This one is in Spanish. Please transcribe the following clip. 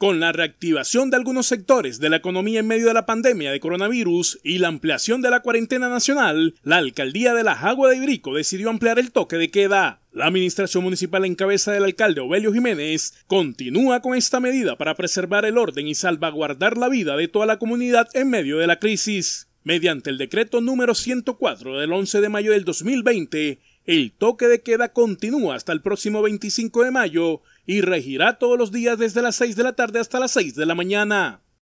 Con la reactivación de algunos sectores de la economía en medio de la pandemia de coronavirus y la ampliación de la cuarentena nacional, la alcaldía de La Jagua de Ibrico decidió ampliar el toque de queda. La administración municipal en cabeza del alcalde Obelio Jiménez continúa con esta medida para preservar el orden y salvaguardar la vida de toda la comunidad en medio de la crisis. Mediante el decreto número 104 del 11 de mayo del 2020, el toque de queda continúa hasta el próximo 25 de mayo y regirá todos los días desde las 6 de la tarde hasta las 6 de la mañana.